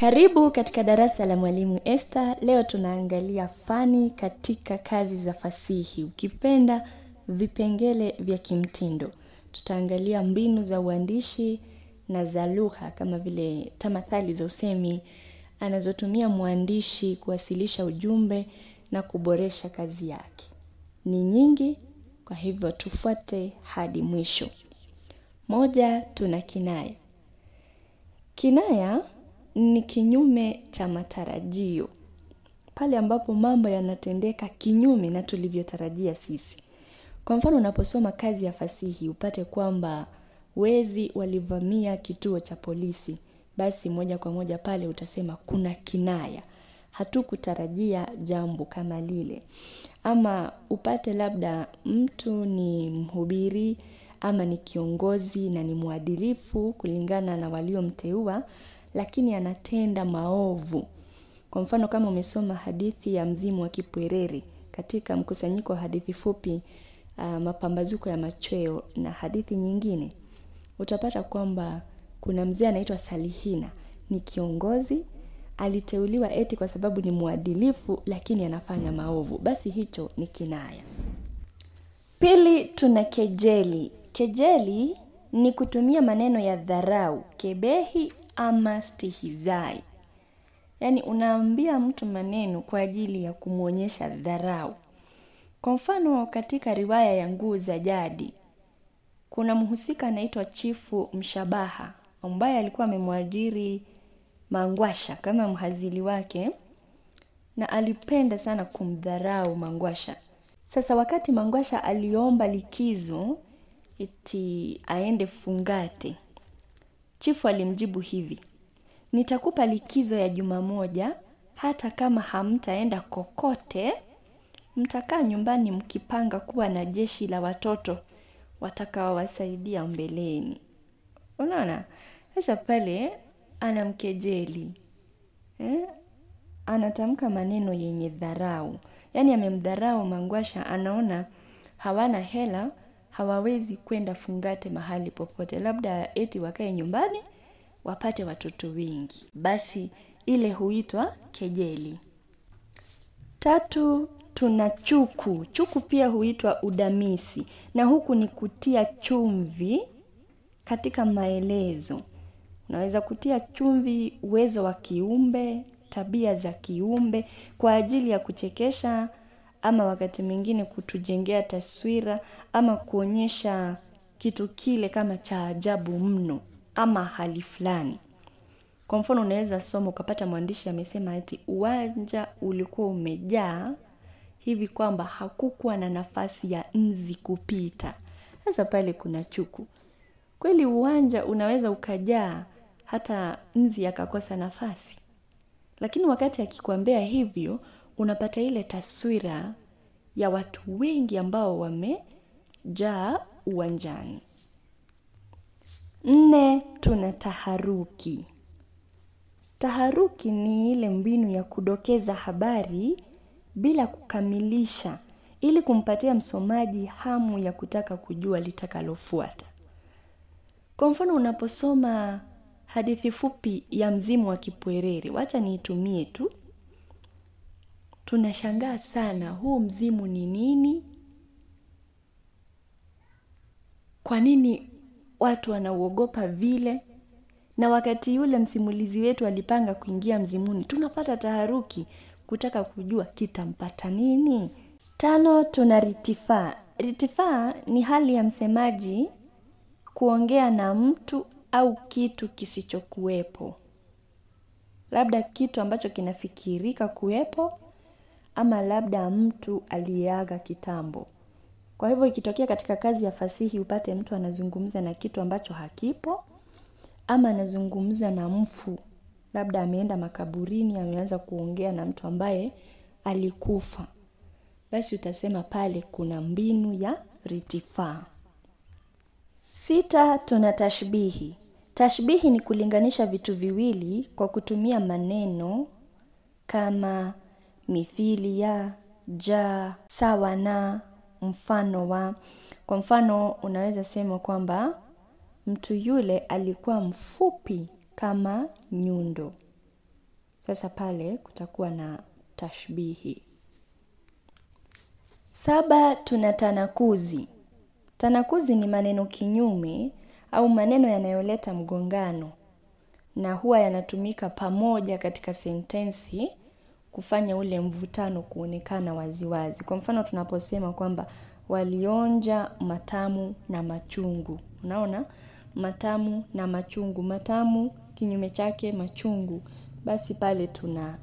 Karibu katika darasa la Mwalimu Esther. Leo tunaangalia fani katika kazi za fasihi, ukipenda vipengele vya kimtindo. Tutaangalia mbinu za uandishi na za lugha, kama vile tamathali za usemi anazotumia mwandishi kuwasilisha ujumbe na kuboresha kazi yake. Ni nyingi, kwa hivyo tufuate hadi mwisho. Moja, tuna kinaya. Kinaya ni kinyume cha matarajio pale ambapo mambo yanatendeka kinyume na tulivyotarajia sisi kwa mfano unaposoma kazi ya fasihi upate kwamba wezi walivamia kituo cha polisi basi moja kwa moja pale utasema kuna kinaya hatukutarajia jambo kama lile ama upate labda mtu ni mhubiri ama ni kiongozi na ni mwadilifu kulingana na waliomteua lakini anatenda maovu. Kwa mfano kama umesoma hadithi ya mzimu wa kipwereri katika mkusanyiko wa hadithi fupi uh, mapambazuko ya machweo na hadithi nyingine, utapata kwamba kuna mzee anaitwa Salihina, ni kiongozi aliteuliwa eti kwa sababu ni mwadilifu lakini anafanya maovu. Basi hicho ni kinaya. Pili, tuna kejeli. Kejeli ni kutumia maneno ya dharau, kebehi ama stihizai. Yaani unaambia mtu maneno kwa ajili ya kumwonyesha dharau. Kwa mfano katika riwaya ya Nguu za Jadi kuna mhusika anaitwa Chifu Mshabaha ambaye alikuwa amemwajiri Mangwasha kama mhazili wake na alipenda sana kumdharau Mangwasha. Sasa wakati Mangwasha aliomba likizo iti aende Fungate Chifu alimjibu hivi, nitakupa likizo ya juma moja, hata kama hamtaenda kokote, mtakaa nyumbani mkipanga kuwa na jeshi la watoto watakaowasaidia mbeleni. Unaona, sasa pale anamkejeli eh? Anatamka maneno yenye dharau, yaani amemdharau Mangwasha, anaona hawana hela hawawezi kwenda fungate mahali popote, labda eti wakae nyumbani wapate watoto wengi, basi ile huitwa kejeli. Tatu, tuna chuku. Chuku pia huitwa udamisi, na huku ni kutia chumvi katika maelezo. Unaweza kutia chumvi uwezo wa kiumbe, tabia za kiumbe, kwa ajili ya kuchekesha ama wakati mwingine kutujengea taswira ama kuonyesha kitu kile kama cha ajabu mno ama hali fulani. Kwa mfano unaweza soma ukapata mwandishi amesema ati uwanja ulikuwa umejaa hivi kwamba hakukuwa na nafasi ya nzi kupita. Sasa pale kuna chuku. Kweli uwanja unaweza ukajaa hata nzi akakosa nafasi. Lakini wakati akikwambia hivyo, unapata ile taswira ya watu wengi ambao wamejaa uwanjani nne tuna taharuki taharuki ni ile mbinu ya kudokeza habari bila kukamilisha ili kumpatia msomaji hamu ya kutaka kujua litakalofuata kwa mfano unaposoma hadithi fupi ya mzimu wa kipwerere wacha niitumie tu tunashangaa sana huu mzimu ni nini kwa nini watu wanauogopa vile na wakati yule msimulizi wetu alipanga kuingia mzimuni tunapata taharuki kutaka kujua kitampata nini tano tuna ritifaa ritifaa ni hali ya msemaji kuongea na mtu au kitu kisichokuwepo labda kitu ambacho kinafikirika kuwepo ama labda mtu aliyeaga kitambo. Kwa hivyo ikitokea katika kazi ya fasihi upate mtu anazungumza na kitu ambacho hakipo ama anazungumza na mfu, labda ameenda makaburini, ameanza kuongea na mtu ambaye alikufa, basi utasema pale kuna mbinu ya ritifaa. Sita, tuna tashbihi. Tashbihi ni kulinganisha vitu viwili kwa kutumia maneno kama mithili ya ja sawa na mfano wa kwa mfano unaweza sema kwamba mtu yule alikuwa mfupi kama nyundo sasa pale kutakuwa na tashbihi saba tuna tanakuzi tanakuzi ni maneno kinyume au maneno yanayoleta mgongano na huwa yanatumika pamoja katika sentensi kufanya ule mvutano kuonekana waziwazi. Kwa mfano tunaposema kwamba walionja matamu na machungu. Unaona? Matamu na machungu. Matamu kinyume chake machungu. Basi pale tuna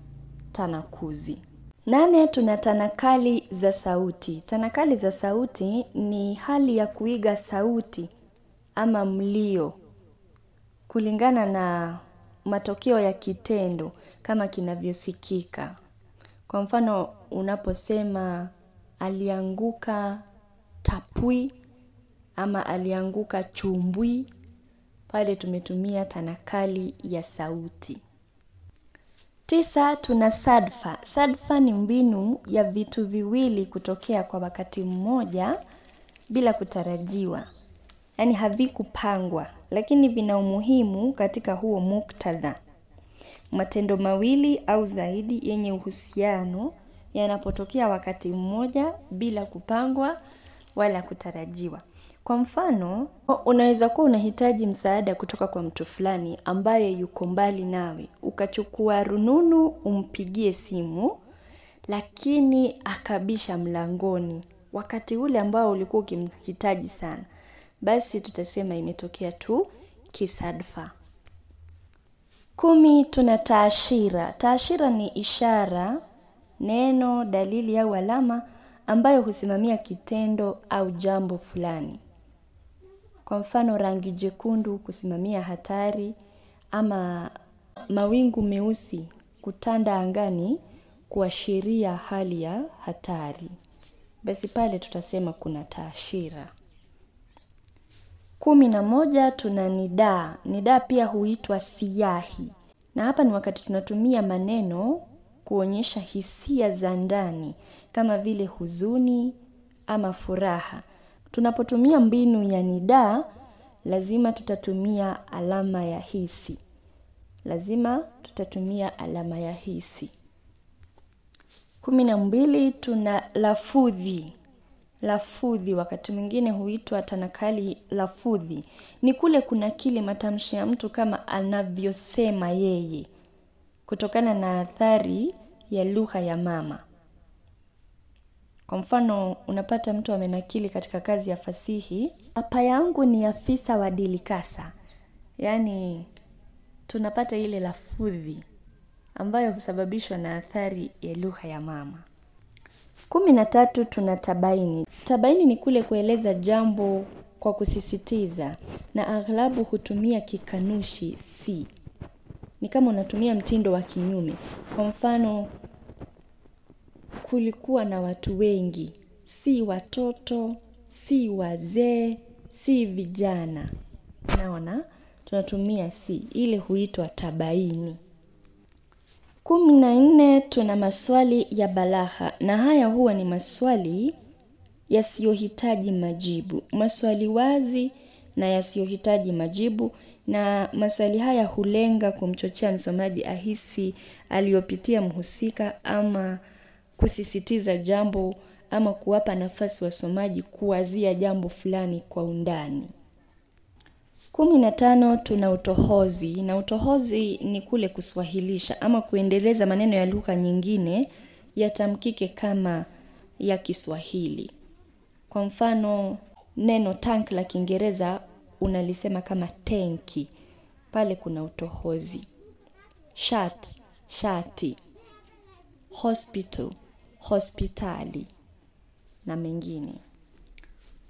tanakuzi. Nane, tuna tanakali za sauti. Tanakali za sauti ni hali ya kuiga sauti ama mlio kulingana na matokeo ya kitendo kama kinavyosikika. Kwa mfano unaposema alianguka tapwi ama alianguka chumbwi, pale tumetumia tanakali ya sauti. Tisa, tuna sadfa. Sadfa ni mbinu ya vitu viwili kutokea kwa wakati mmoja bila kutarajiwa, yaani havikupangwa, lakini vina umuhimu katika huo muktadha. Matendo mawili au zaidi yenye uhusiano yanapotokea wakati mmoja bila kupangwa wala kutarajiwa. Kwa mfano, unaweza kuwa unahitaji msaada kutoka kwa mtu fulani ambaye yuko mbali nawe. Ukachukua rununu umpigie simu, lakini akabisha mlangoni. Wakati ule ambao ulikuwa ukimhitaji sana. Basi tutasema imetokea tu kisadfa. Kumi, tuna taashira. Taashira ni ishara, neno, dalili au alama ambayo husimamia kitendo au jambo fulani. Kwa mfano, rangi jekundu kusimamia hatari ama mawingu meusi kutanda angani kuashiria hali ya hatari. Basi pale tutasema kuna taashira. Kumi na moja tuna nidaa. Nidaa pia huitwa siyahi, na hapa ni wakati tunatumia maneno kuonyesha hisia za ndani kama vile huzuni ama furaha. Tunapotumia mbinu ya nidaa, lazima tutatumia alama ya hisi, lazima tutatumia alama ya hisi. Kumi na mbili tuna lafudhi lafudhi, wakati mwingine huitwa tanakali lafudhi, ni kule kunakili matamshi ya mtu kama anavyosema yeye, kutokana na athari ya lugha ya mama. Kwa mfano, unapata mtu amenakili katika kazi ya fasihi, papa yangu ni afisa wa dilikasa, yaani tunapata ile lafudhi ambayo husababishwa na athari ya lugha ya mama kumi na tatu tuna tabaini tabaini ni kule kueleza jambo kwa kusisitiza na aghlabu hutumia kikanushi si ni kama unatumia mtindo wa kinyume kwa mfano kulikuwa na watu wengi si watoto si wazee si vijana naona tunatumia si ile huitwa tabaini kumi na nne tuna maswali ya balagha na haya huwa ni maswali yasiyohitaji majibu maswali wazi na yasiyohitaji majibu na maswali haya hulenga kumchochea msomaji ahisi aliyopitia mhusika ama kusisitiza jambo ama kuwapa nafasi wasomaji kuwazia jambo fulani kwa undani kumi na tano tuna utohozi na utohozi ni kule kuswahilisha ama kuendeleza maneno ya lugha nyingine yatamkike kama ya Kiswahili. Kwa mfano neno tank la Kiingereza unalisema kama tenki, pale kuna utohozi. Shirt, shati. Hospital, hospitali na mengine.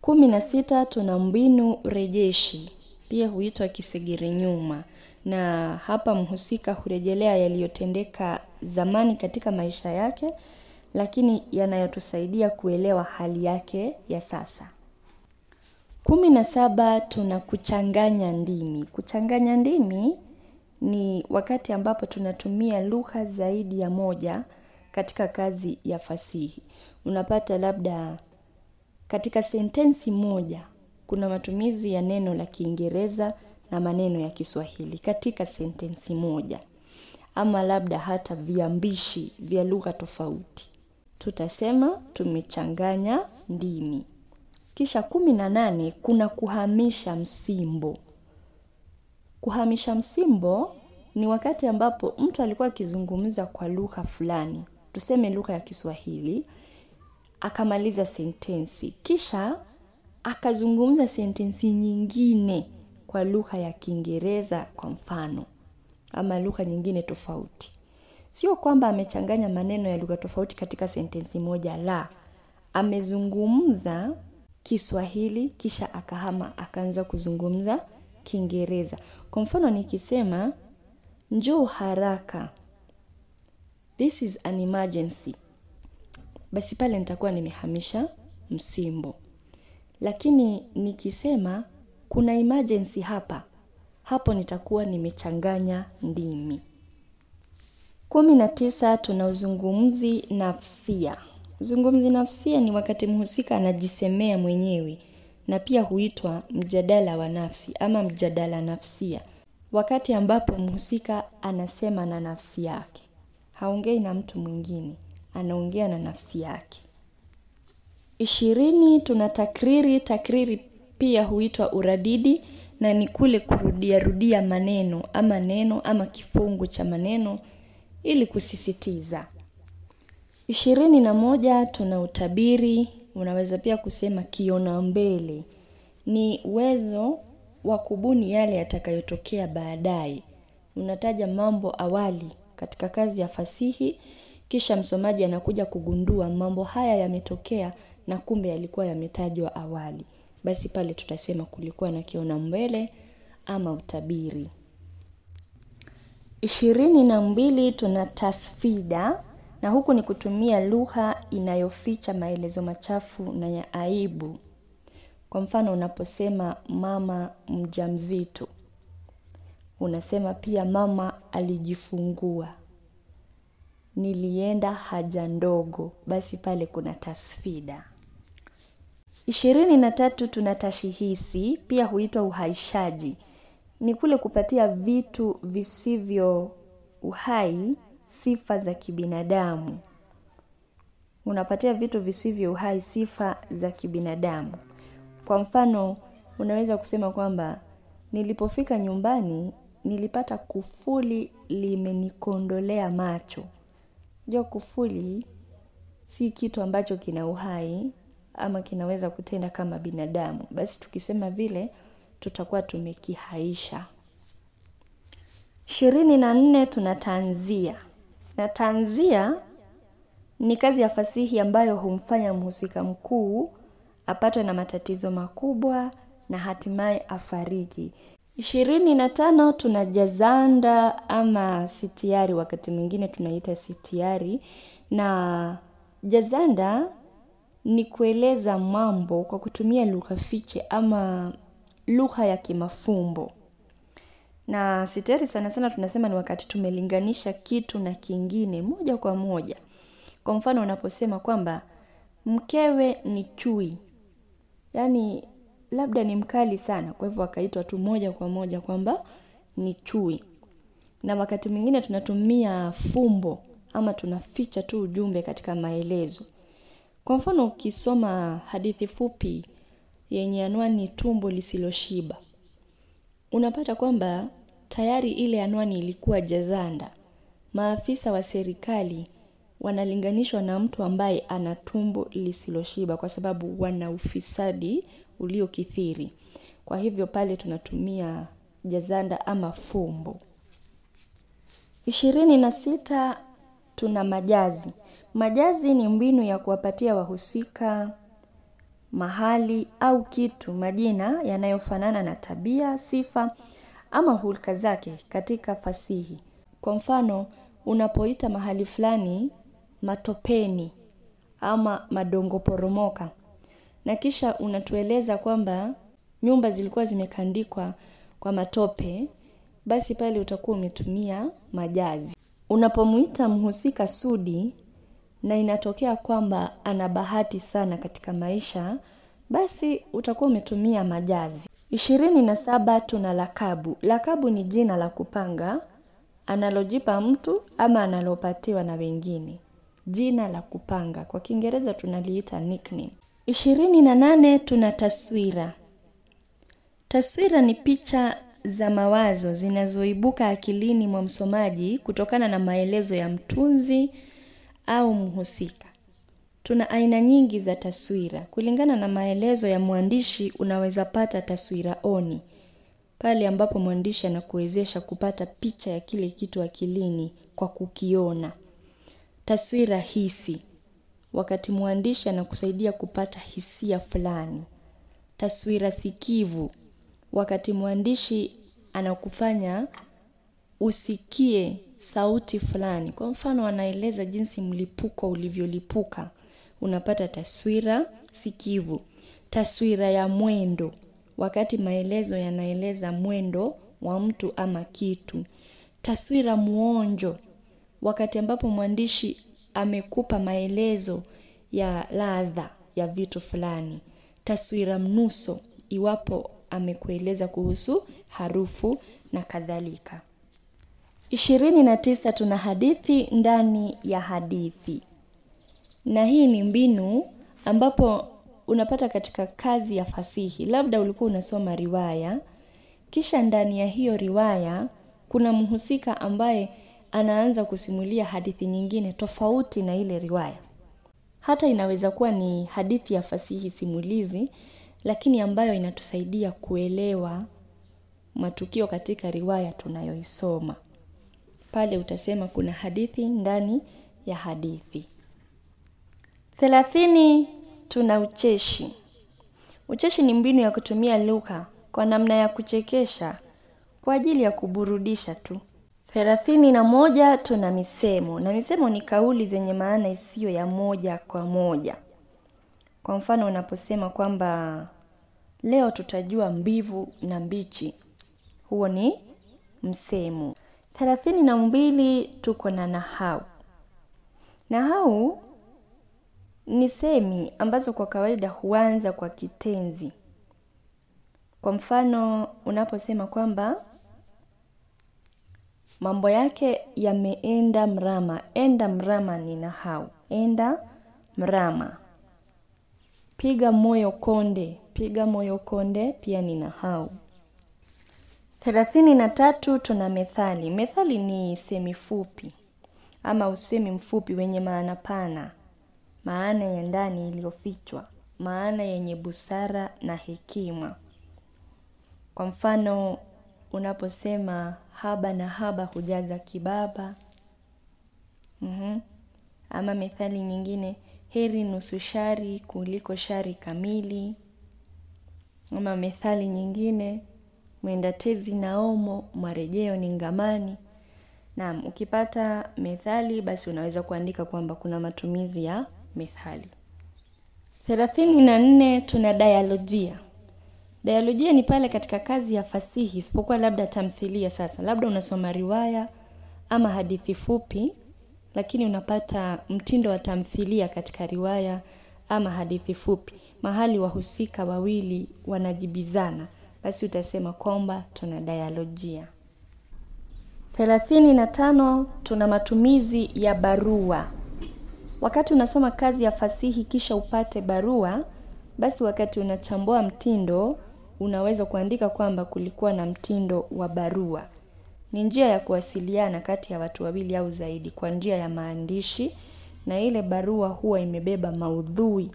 kumi na sita tuna mbinu rejeshi pia huitwa nyuma na hapa mhusika hurejelea yaliyotendeka zamani katika maisha yake lakini yanayotusaidia kuelewa hali yake ya sasa. Kumi na saba tuna kuchanganya ndimi. Kuchanganya ndimi ni wakati ambapo tunatumia lugha zaidi ya moja katika kazi ya fasihi. Unapata labda katika sentensi moja kuna matumizi ya neno la Kiingereza na maneno ya Kiswahili katika sentensi moja, ama labda hata viambishi vya lugha tofauti. Tutasema tumechanganya ndimi. Kisha kumi na nane, kuna kuhamisha msimbo. Kuhamisha msimbo ni wakati ambapo mtu alikuwa akizungumza kwa lugha fulani, tuseme lugha ya Kiswahili, akamaliza sentensi kisha akazungumza sentensi nyingine kwa lugha ya kiingereza kwa mfano ama lugha nyingine tofauti sio kwamba amechanganya maneno ya lugha tofauti katika sentensi moja la amezungumza kiswahili kisha akahama akaanza kuzungumza kiingereza kwa mfano nikisema njoo haraka this is an emergency basi pale nitakuwa nimehamisha msimbo lakini nikisema kuna emergency hapa, hapo nitakuwa nimechanganya ndimi. kumi na tisa. Tuna uzungumzi nafsia. Uzungumzi nafsia ni wakati mhusika anajisemea mwenyewe na pia huitwa mjadala wa nafsi ama mjadala nafsia, wakati ambapo mhusika anasema na nafsi yake, haongei na mtu mwingine, anaongea na nafsi yake ishirini tuna takriri takriri pia huitwa uradidi na ni kule kurudiarudia maneno ama neno ama kifungu cha maneno ili kusisitiza ishirini na moja tuna utabiri unaweza pia kusema kiona mbele ni uwezo wa kubuni yale yatakayotokea baadaye unataja mambo awali katika kazi ya fasihi kisha msomaji anakuja kugundua mambo haya yametokea na kumbe yalikuwa yametajwa awali basi pale tutasema kulikuwa na kiona mbele ama utabiri ishirini na mbili tuna tasfida na huku ni kutumia lugha inayoficha maelezo machafu na ya aibu kwa mfano unaposema mama mjamzito unasema pia mama alijifungua nilienda haja ndogo basi pale kuna tasfida Ishirini na tatu tuna tashihisi, pia huitwa uhaishaji. Ni kule kupatia vitu visivyo uhai sifa za kibinadamu. Unapatia vitu visivyo uhai sifa za kibinadamu. Kwa mfano, unaweza kusema kwamba nilipofika nyumbani nilipata kufuli limenikondolea macho. Jua kufuli si kitu ambacho kina uhai, ama kinaweza kutenda kama binadamu. Basi tukisema vile tutakuwa tumekihaisha. Ishirini na nne tuna tanzia, na tanzia ni kazi ya fasihi ambayo humfanya mhusika mkuu apatwe na matatizo makubwa na hatimaye afariki. Ishirini na tano tuna jazanda ama sitiari, wakati mwingine tunaita sitiari, na jazanda ni kueleza mambo kwa kutumia lugha fiche ama lugha ya kimafumbo na siteri sana sana tunasema ni wakati tumelinganisha kitu na kingine moja kwa moja kwa mfano unaposema kwamba mkewe ni chui yaani labda ni mkali sana kwa hivyo akaitwa tu moja kwa moja kwamba ni chui na wakati mwingine tunatumia fumbo ama tunaficha tu ujumbe katika maelezo kwa mfano ukisoma hadithi fupi yenye anwani tumbo lisiloshiba, unapata kwamba tayari ile anwani ilikuwa jazanda. Maafisa wa serikali wanalinganishwa na mtu ambaye ana tumbo lisiloshiba kwa sababu wana ufisadi uliokithiri. Kwa hivyo pale tunatumia jazanda ama fumbo. Ishirini na sita tuna majazi. Majazi ni mbinu ya kuwapatia wahusika, mahali au kitu majina yanayofanana na tabia, sifa ama hulka zake katika fasihi. Kwa mfano, unapoita mahali fulani matopeni ama madongo poromoka. Na kisha unatueleza kwamba nyumba zilikuwa zimekandikwa kwa matope, basi pale utakuwa umetumia majazi. Unapomuita mhusika Sudi na inatokea kwamba ana bahati sana katika maisha, basi utakuwa umetumia majazi. ishirini na saba tuna lakabu. Lakabu ni jina la kupanga analojipa mtu ama analopatiwa na wengine, jina la kupanga kwa Kiingereza tunaliita nickname. ishirini na nane tuna taswira. Taswira ni picha za mawazo zinazoibuka akilini mwa msomaji kutokana na maelezo ya mtunzi au mhusika. Tuna aina nyingi za taswira. Kulingana na maelezo ya mwandishi, unaweza pata taswira oni, pale ambapo mwandishi anakuwezesha kupata picha ya kile kitu akilini kwa kukiona. Taswira hisi, wakati mwandishi anakusaidia kupata hisia fulani. Taswira sikivu, wakati mwandishi anakufanya usikie sauti fulani. Kwa mfano, wanaeleza jinsi mlipuko ulivyolipuka, unapata taswira sikivu, taswira ya mwendo, wakati maelezo yanaeleza mwendo wa mtu ama kitu, taswira muonjo, wakati ambapo mwandishi amekupa maelezo ya ladha ya vitu fulani, taswira mnuso, iwapo amekueleza kuhusu harufu na kadhalika ishirini na tisa tuna hadithi ndani ya hadithi na hii ni mbinu ambapo unapata katika kazi ya fasihi labda ulikuwa unasoma riwaya kisha ndani ya hiyo riwaya kuna mhusika ambaye anaanza kusimulia hadithi nyingine tofauti na ile riwaya hata inaweza kuwa ni hadithi ya fasihi simulizi lakini ambayo inatusaidia kuelewa matukio katika riwaya tunayoisoma pale utasema kuna hadithi ndani ya hadithi. Thelathini, tuna ucheshi. Ucheshi ni mbinu ya kutumia lugha kwa namna ya kuchekesha kwa ajili ya kuburudisha tu. Thelathini na moja tuna misemo, na misemo ni kauli zenye maana isiyo ya moja kwa moja. Kwa mfano unaposema kwamba leo tutajua mbivu na mbichi, huo ni msemo thelathini na mbili tuko na nahau nahau ni semi ambazo kwa kawaida huanza kwa kitenzi kwa mfano unaposema kwamba mambo yake yameenda mrama enda mrama ni nahau enda mrama piga moyo konde piga moyo konde pia ni nahau thelathini na tatu tuna methali. Methali ni semi fupi ama usemi mfupi wenye maana pana, maana ya ndani iliyofichwa, maana yenye busara na hekima. Kwa mfano, unaposema haba na haba hujaza kibaba. Mm-hmm. Ama methali nyingine, heri nusu shari kuliko shari kamili. Ama methali nyingine, mwenda tezi na omo, marejeo ni ngamani. Naam, ukipata methali basi unaweza kuandika kwamba kuna matumizi ya methali. thelathini na nne tuna dialojia. Dialojia ni pale katika kazi ya fasihi, isipokuwa labda tamthilia. Sasa labda unasoma riwaya ama hadithi fupi, lakini unapata mtindo wa tamthilia katika riwaya ama hadithi fupi, mahali wahusika wawili wanajibizana basi utasema kwamba tuna dialojia. thelathini na tano tuna matumizi ya barua. Wakati unasoma kazi ya fasihi kisha upate barua, basi wakati unachambua mtindo unaweza kuandika kwamba kulikuwa na mtindo wa barua. Ni njia ya kuwasiliana kati ya watu wawili au zaidi kwa njia ya maandishi, na ile barua huwa imebeba maudhui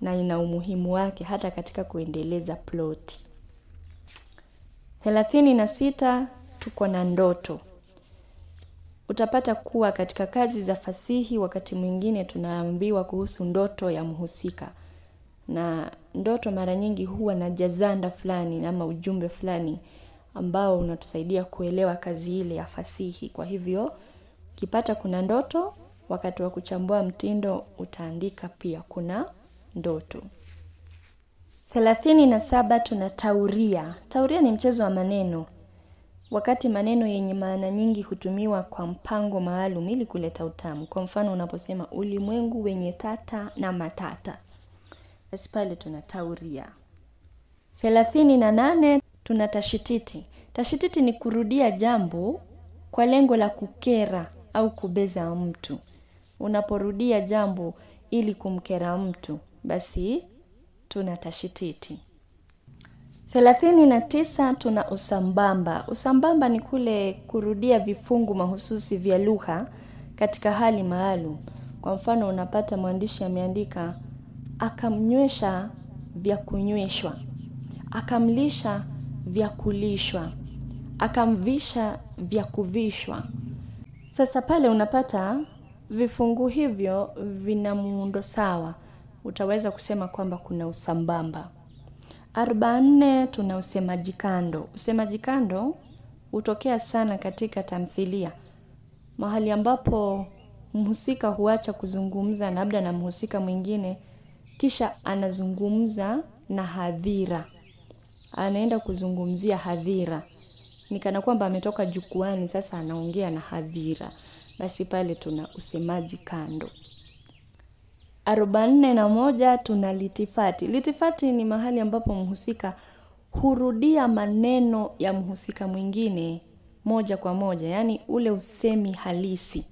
na ina umuhimu wake hata katika kuendeleza ploti thelathini na sita tuko na ndoto. Utapata kuwa katika kazi za fasihi wakati mwingine tunaambiwa kuhusu ndoto ya mhusika, na ndoto mara nyingi huwa na jazanda fulani ama ujumbe fulani ambao unatusaidia kuelewa kazi ile ya fasihi. Kwa hivyo kipata kuna ndoto, wakati wa kuchambua mtindo utaandika pia kuna ndoto thelathini na saba tuna tauria. Tauria ni mchezo wa maneno, wakati maneno yenye maana nyingi hutumiwa kwa mpango maalum ili kuleta utamu. Kwa mfano, unaposema ulimwengu wenye tata na matata, basi pale tuna tauria. thelathini na nane tuna tashititi. Tashititi ni kurudia jambo kwa lengo la kukera au kubeza mtu. Unaporudia jambo ili kumkera mtu, basi tuna tashititi. thelathini na tisa tuna usambamba. Usambamba ni kule kurudia vifungu mahususi vya lugha katika hali maalum. Kwa mfano, unapata mwandishi ameandika akamnywesha vya kunyweshwa, akamlisha vya kulishwa, akamvisha vya kuvishwa. Sasa pale unapata vifungu hivyo vina muundo sawa utaweza kusema kwamba kuna usambamba. Arobaini tuna usemaji kando. Usemaji kando hutokea sana katika tamthilia, mahali ambapo mhusika huacha kuzungumza labda na mhusika mwingine, kisha anazungumza na hadhira, anaenda kuzungumzia hadhira, ni kana kwamba ametoka jukwani, sasa anaongea na hadhira. Basi pale tuna usemaji kando arobaini na moja tuna litifati. Litifati ni mahali ambapo mhusika hurudia maneno ya mhusika mwingine moja kwa moja, yaani ule usemi halisi.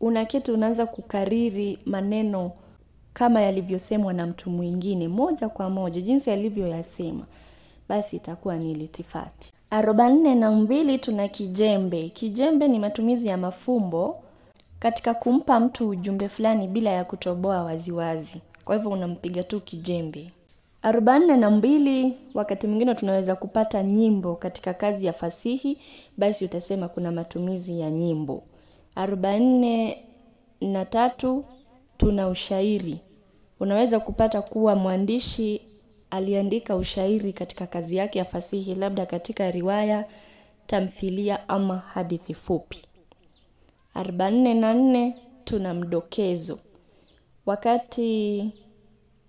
Una kitu unaanza kukariri maneno kama yalivyosemwa na mtu mwingine moja kwa moja jinsi alivyoyasema, basi itakuwa ni litifati. 42 tuna kijembe. Kijembe ni matumizi ya mafumbo katika kumpa mtu ujumbe fulani bila ya kutoboa waziwazi. Kwa hivyo unampiga tu kijembe. 42 wakati mwingine tunaweza kupata nyimbo katika kazi ya fasihi, basi utasema kuna matumizi ya nyimbo. 44 na tatu tuna ushairi. Unaweza kupata kuwa mwandishi aliandika ushairi katika kazi yake ya fasihi, labda katika riwaya, tamthilia ama hadithi fupi. 44 tuna mdokezo. Wakati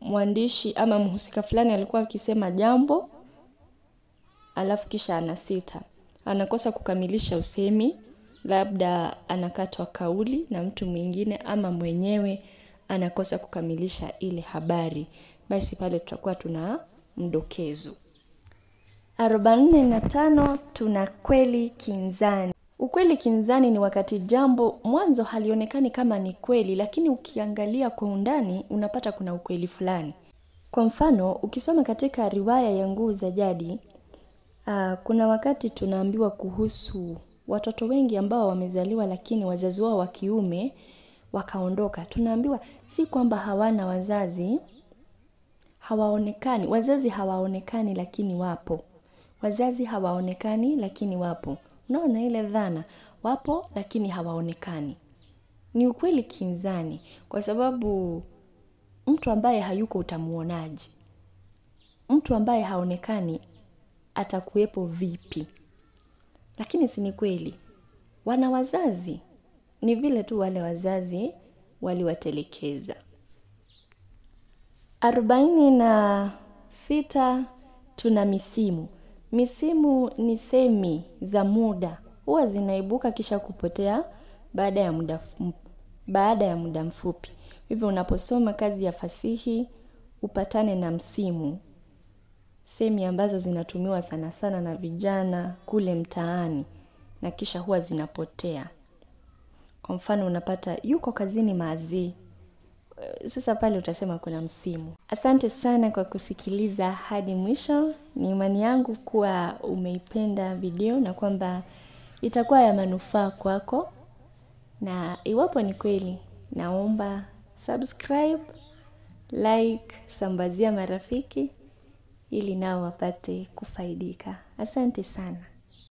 mwandishi ama mhusika fulani alikuwa akisema jambo alafu kisha ana sita anakosa kukamilisha usemi, labda anakatwa kauli na mtu mwingine ama mwenyewe anakosa kukamilisha ile habari, basi pale tutakuwa tuna mdokezo. 45 tuna kweli kinzani. Ukweli kinzani ni wakati jambo mwanzo halionekani kama ni kweli, lakini ukiangalia kwa undani unapata kuna ukweli fulani. Kwa mfano, ukisoma katika riwaya ya Nguu za Jadi, uh, kuna wakati tunaambiwa kuhusu watoto wengi ambao wamezaliwa lakini wazazi wao wa kiume wakaondoka. Tunaambiwa si kwamba hawana wazazi, hawaonekani. Wazazi hawaonekani lakini wapo. Wazazi hawaonekani lakini wapo unaona ile dhana wapo lakini hawaonekani ni ukweli kinzani kwa sababu mtu ambaye hayuko utamuonaji mtu ambaye haonekani atakuwepo vipi lakini si ni kweli wana wazazi ni vile tu wale wazazi waliwatelekeza arobaini na sita tuna misimu Misimu ni semi za muda huwa zinaibuka kisha kupotea baada ya muda baada ya muda mfupi. Hivyo unaposoma kazi ya fasihi upatane na msimu. Semi ambazo zinatumiwa sana sana na vijana kule mtaani na kisha huwa zinapotea. Kwa mfano unapata yuko kazini maazii sasa pale utasema kuna msimu. Asante sana kwa kusikiliza hadi mwisho. Ni imani yangu kuwa umeipenda video na kwamba itakuwa ya manufaa kwako, na iwapo ni kweli, naomba subscribe, like, sambazia marafiki ili nao wapate kufaidika. Asante sana.